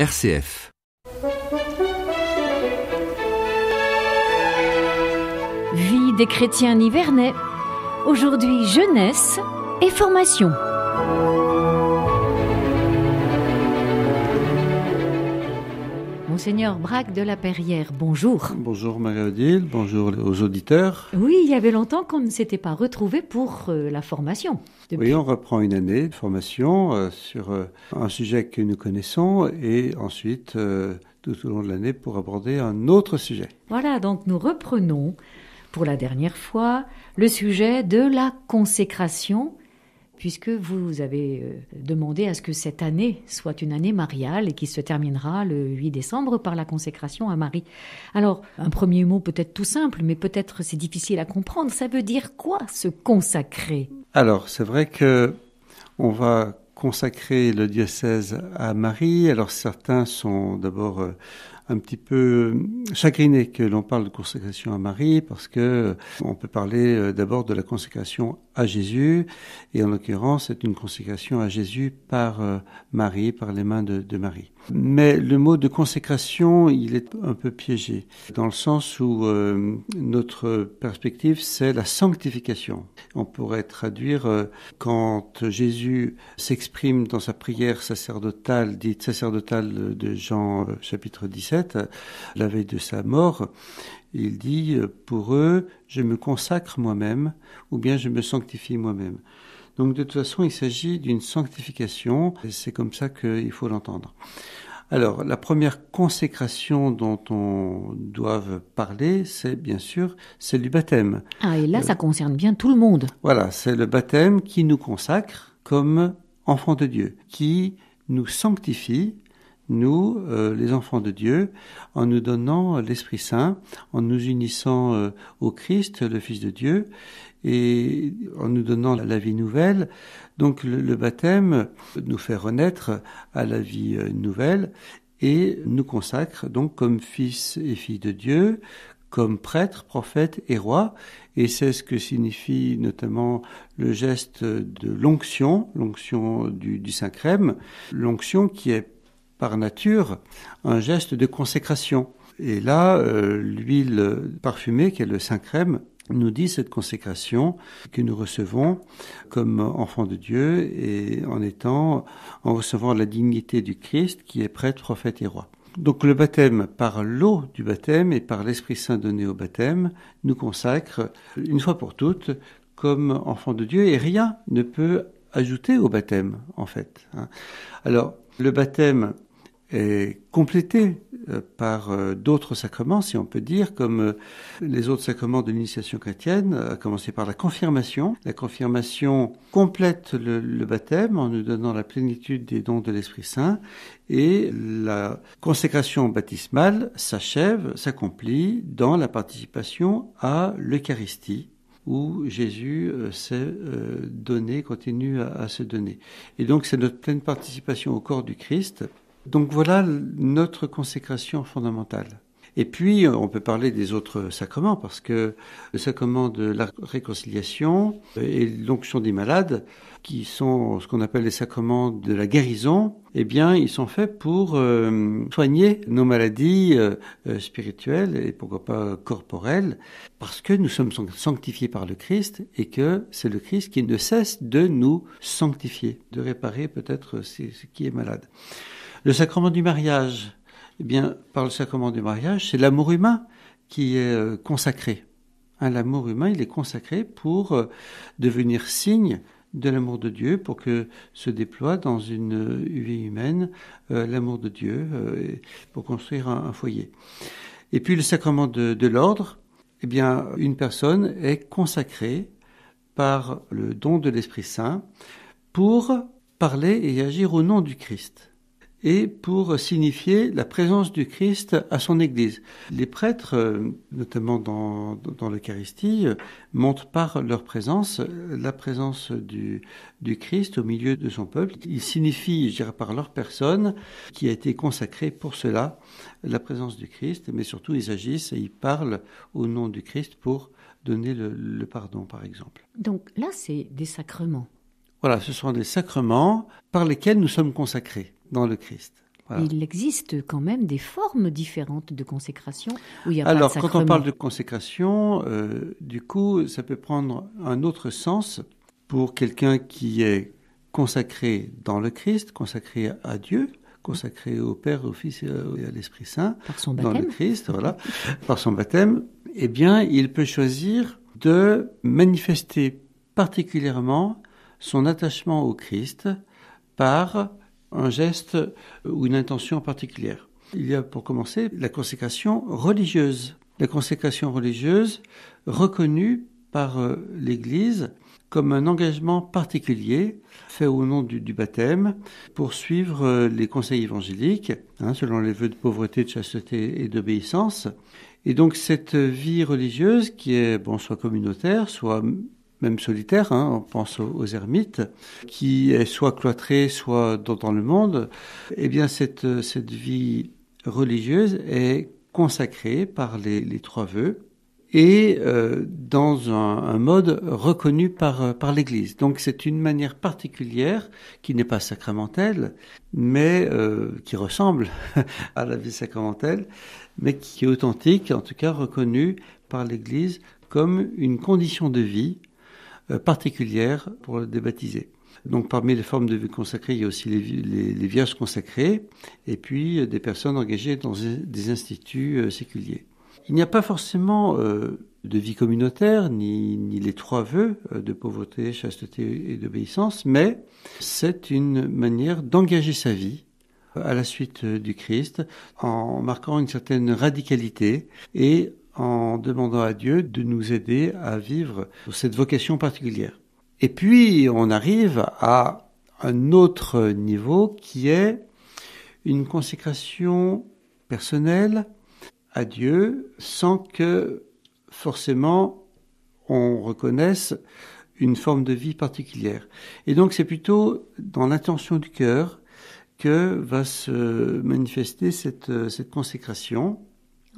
RCF. Vie des chrétiens nivernais. Aujourd'hui, jeunesse et formation. Seigneur Braque de la Perrière, bonjour. Bonjour Marie-Odile, bonjour aux auditeurs. Oui, il y avait longtemps qu'on ne s'était pas retrouvé pour euh, la formation. Oui, on reprend une année de formation euh, sur euh, un sujet que nous connaissons et ensuite tout au long de l'année pour aborder un autre sujet. Voilà, donc nous reprenons pour la dernière fois le sujet de la consécration puisque vous avez euh, demandé à ce que cette année soit une année mariale et qui se terminera le 8 décembre par la consécration à Marie. Alors, un premier mot peut-être tout simple, mais peut-être c'est difficile à comprendre. Ça veut dire quoi se consacrer Alors, c'est vrai que on va consacrer le diocèse à Marie. Alors certains sont d'abord euh, un petit peu chagrinés que l'on parle de consécration à Marie parce que on peut parler euh, d'abord de la consécration à Jésus, et en l'occurrence c'est une consécration à Jésus par euh, Marie, par les mains de, Marie. Mais le mot de consécration, il est un peu piégé, dans le sens où euh, notre perspective, c'est la sanctification. On pourrait traduire euh, quand Jésus s'exprime dans sa prière sacerdotale, dite sacerdotale de Jean chapitre 17, la veille de sa mort, il dit, euh, pour eux, je me consacre moi-même, ou bien je me sanctifie moi-même. Donc de toute façon, il s'agit d'une sanctification, et c'est comme ça qu'il faut l'entendre. Alors, la première consécration dont on doit parler, c'est bien sûr celle du baptême. Ah, et là, euh, ça concerne bien tout le monde. Voilà, c'est le baptême qui nous consacre comme enfants de Dieu, qui nous sanctifie nous, euh, les enfants de Dieu, en nous donnant l'Esprit Saint, en nous unissant euh, au Christ, le Fils de Dieu, et en nous donnant la, vie nouvelle. Donc le, baptême nous fait renaître à la vie euh, nouvelle et nous consacre donc comme fils et filles de Dieu, comme prêtres, prophètes et rois, Et c'est ce que signifie notamment le geste de l'onction, l'onction du, du Saint-Crème, l'onction qui est par nature un geste de consécration. Et là, euh, l'huile parfumée, qui est le Saint-Crème, nous dit cette consécration que nous recevons comme enfant de Dieu et en étant, en recevant la dignité du Christ qui est prêtre, prophète et roi. Donc le baptême par l'eau du baptême et par l'Esprit Saint donné au baptême nous consacre une fois pour toutes comme enfant de Dieu et rien ne peut ajouter au baptême en fait. Hein. Alors le baptême est complétée euh, par euh, d'autres sacrements, si on peut dire, comme euh, les autres sacrements de l'initiation chrétienne, à commencer par la confirmation. La confirmation complète le, baptême en nous donnant la plénitude des dons de l'Esprit Saint et la consécration baptismale s'achève, s'accomplit dans la participation à l'Eucharistie où Jésus s'est donné, continue à se donner. Et donc c'est notre pleine participation au corps du Christ donc voilà notre consécration fondamentale. Et puis, euh, on peut parler des autres sacrements, parce que le sacrement de la réconciliation euh, et l'onction des malades, qui sont ce qu'on appelle les sacrements de la guérison, eh bien, ils sont faits pour euh, soigner nos maladies spirituelles et pourquoi pas corporelles, parce que nous sommes sanctifiés par le Christ et que c'est le Christ qui ne cesse de nous sanctifier, de réparer peut-être ce qui est malade. Le sacrement du mariage, eh bien, par le sacrement du mariage, c'est l'amour humain qui est euh, consacré. Hein, l'amour humain, il est consacré pour euh, devenir signe de l'amour de Dieu, pour que se déploie dans une euh, vie humaine l'amour de Dieu, pour construire un, foyer. Et puis le sacrement de, de l'ordre, eh bien, une personne est consacrée par le don de l'Esprit Saint pour parler et agir au nom du Christ et pour signifier la présence du Christ à son Église. Les prêtres, euh, notamment dans, l'Eucharistie, montrent par leur présence euh, la présence du, Christ au milieu de son peuple. Ils signifient, je dirais, par leur personne, qui a été consacrée pour cela, la présence du Christ, mais surtout ils agissent et ils parlent au nom du Christ pour donner le pardon, par exemple. Donc là, c'est des sacrements. Voilà, ce sont des sacrements par lesquels nous sommes consacrés dans le Christ. Il existe quand même des formes différentes de consécration où il y a Alors, quand on parle de consécration, euh, du coup, ça peut prendre un autre sens pour quelqu'un qui est consacré dans le Christ, consacré à Dieu, consacré au Père, au Fils et à l'Esprit Saint, par son dans le Christ, voilà, par son baptême, eh bien, il peut choisir de manifester particulièrement son attachement au Christ par un geste ou une intention particulière. Il y a pour commencer la consécration religieuse. La consécration religieuse reconnue par euh, l'Église comme un engagement particulier fait au nom du, baptême pour suivre euh, les conseils évangéliques, hein, selon les vœux de pauvreté, de chasteté et d'obéissance. Et donc cette vie religieuse qui est bon, soit communautaire, soit même solitaire, hein, on pense aux, ermites, qui est soit cloîtré, soit dans, le monde, eh bien cette, cette vie religieuse est consacrée par les, trois vœux et euh, dans un, un, mode reconnu par, par l'Église. Donc c'est une manière particulière qui n'est pas sacramentelle, mais euh, qui ressemble à la vie sacramentelle, mais qui est authentique, en tout cas reconnue par l'Église comme une condition de vie euh, particulière pour les baptisés. Donc parmi les formes de vie consacrées, il y a aussi les, vierges consacrées et puis euh, des personnes engagées dans des instituts euh, séculiers. Il n'y a pas forcément de vie communautaire, ni, les trois vœux de pauvreté, chasteté et d'obéissance, mais c'est une manière d'engager sa vie à la suite du Christ en marquant une certaine radicalité et en demandant à Dieu de nous aider à vivre cette vocation particulière. Et puis, on arrive à un autre niveau qui est une consécration personnelle à Dieu sans que forcément on reconnaisse une forme de vie particulière. Et donc c'est plutôt dans l'intention du cœur que va se manifester cette, cette consécration.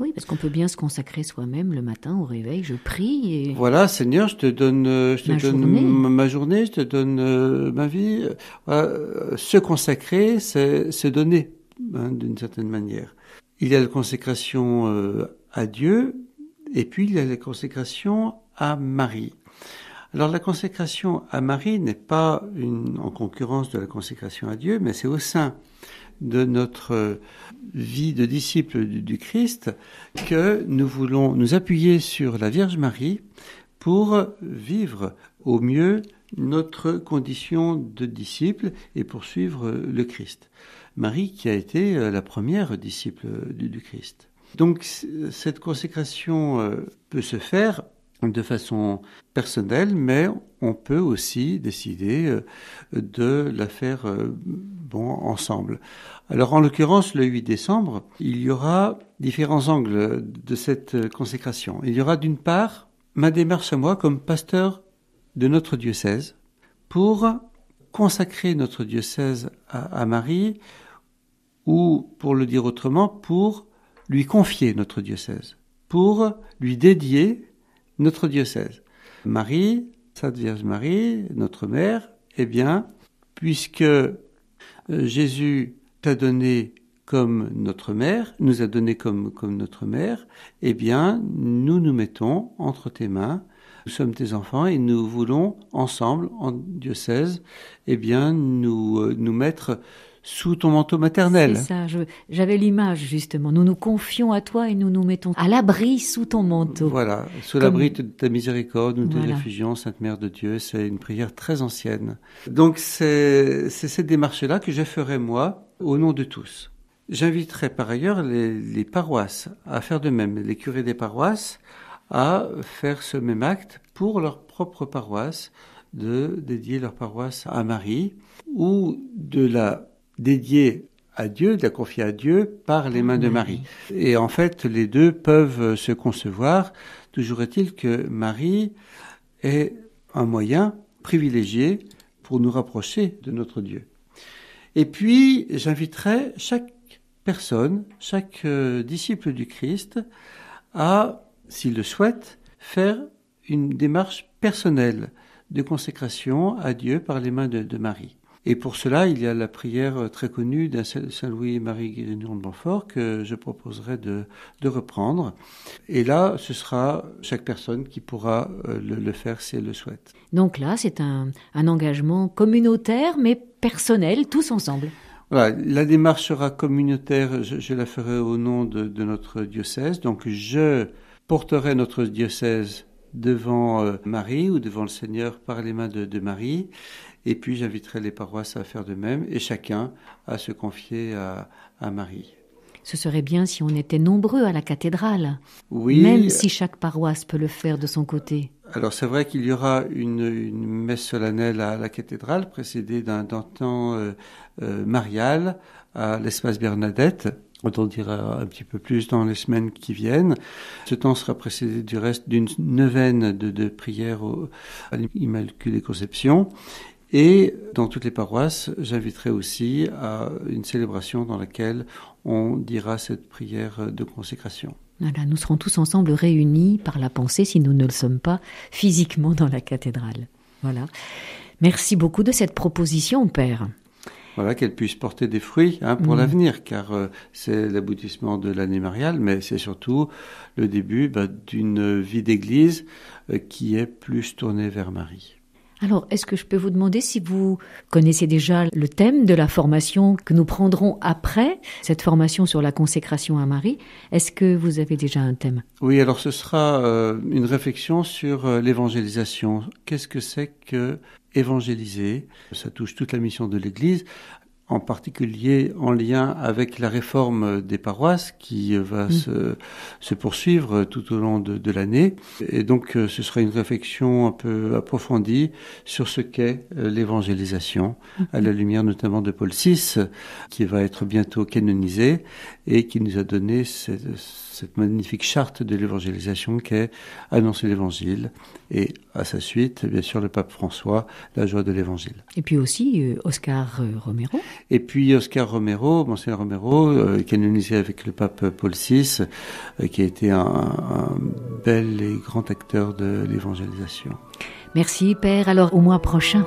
Oui, parce qu'on peut bien se consacrer soi-même le matin au réveil. Je prie. Et... Voilà, Seigneur, je te donne, euh, je te ma donne journée. ma journée, je te donne euh, ma vie. Euh, se consacrer, c'est se donner hein, d'une certaine manière. Il y a la consécration à Dieu et puis il y a la consécration à Marie. Alors la consécration à Marie n'est pas une, en concurrence de la consécration à Dieu, mais c'est au sein de notre vie de disciple du Christ que nous voulons nous appuyer sur la Vierge Marie pour vivre au mieux notre condition de disciple et poursuivre le Christ. Marie qui a été euh, la première disciple du, Christ. Donc cette consécration euh, peut se faire de façon personnelle, mais on peut aussi décider euh, de la faire ensemble. Alors en l'occurrence, le 8 décembre, il y aura différents angles de cette consécration. Il y aura d'une part ma démarche à moi comme pasteur de notre diocèse pour consacrer notre diocèse à, à Marie ou, pour le dire autrement, pour lui confier notre diocèse, pour lui dédier notre diocèse. Marie, Sainte Vierge Marie, notre mère, eh bien, puisque euh, Jésus t'a donné comme notre mère, nous a donné comme, comme notre mère, eh bien, nous nous mettons entre tes mains, nous sommes tes enfants et nous voulons ensemble, en diocèse, eh bien, nous, euh, nous mettre sous ton manteau maternel. C'est ça, j'avais l'image justement. Nous nous confions à toi et nous nous mettons à l'abri sous ton manteau. Voilà, sous l'abri de ta miséricorde, nous voilà. te réfugions, Sainte Mère de Dieu. C'est une prière très ancienne. Donc c'est cette démarche-là que je ferai moi au nom de tous. J'inviterai par ailleurs les, les paroisses à faire de même, les curés des paroisses à faire ce même acte pour leur propre paroisse, de dédier leur paroisse à Marie ou de la dédié à Dieu, de la confier à Dieu par les mains de Marie. Et en fait, les deux peuvent se concevoir. Toujours est-il que Marie est un moyen privilégié pour nous rapprocher de notre Dieu. Et puis, j'inviterai chaque personne, chaque euh, disciple du Christ à, s'il le souhaite, faire une démarche personnelle de consécration à Dieu par les mains de, de Marie. Et pour cela, il y a la prière euh, très connue d'un Saint Louis-Marie Guérignon de Montfort que je proposerai de, reprendre. Et là, ce sera chaque personne qui pourra euh, le, faire si elle le souhaite. Donc là, c'est un, engagement communautaire, mais personnel, tous ensemble. Voilà, la démarche sera communautaire, je, la ferai au nom de, notre diocèse. Donc je porterai notre diocèse devant euh, Marie ou devant le Seigneur par les mains de, Marie. Et puis j'inviterai les paroisses à faire de même et chacun à se confier à, à Marie. Ce serait bien si on était nombreux à la cathédrale. Oui. Même si chaque paroisse peut le faire de son côté. Alors c'est vrai qu'il y aura une, messe solennelle à la cathédrale précédée d'un temps euh, euh, marial à l'espace Bernadette. On en dira un petit peu plus dans les semaines qui viennent. Ce temps sera précédé du reste d'une neuvaine de, prières à l'Immaculée Conception. Et dans toutes les paroisses, j'inviterai aussi à une célébration dans laquelle on dira cette prière de consécration nous serons tous ensemble réunis par la pensée si nous ne le sommes pas physiquement dans la cathédrale. Voilà. Merci beaucoup de cette proposition, Père. Voilà, qu'elle puisse porter des fruits hein, pour mm. l'avenir, car euh, c'est l'aboutissement de l'année mariale, mais c'est surtout le début bah, d'une vie d'Église euh, qui est plus tournée vers Marie. Alors, est-ce que je peux vous demander si vous connaissez déjà le thème de la formation que nous prendrons après cette formation sur la consécration à Marie Est-ce que vous avez déjà un thème Oui, alors ce sera euh, une réflexion sur euh, l'évangélisation. Qu'est-ce que c'est que évangéliser Ça touche toute la mission de l'Église en particulier en lien avec la réforme des paroisses qui euh, va mmh. se, poursuivre euh, tout au long de, l'année. Et donc euh, ce sera une réflexion un peu approfondie sur ce qu'est l'évangélisation, à la mmh. lumière notamment de Paul VI, qui va être bientôt canonisé et qui nous a donné cette, magnifique charte de l'évangélisation qui est annoncer l'évangile et à sa suite, bien sûr, le pape François, la joie de l'évangile. Et puis aussi Oscar Romero. Et puis Oscar Romero, Monsieur Romero, canonisé euh, avec le pape Paul VI, euh, qui a été un bel et grand acteur de l'évangélisation. Merci Père, alors au mois prochain.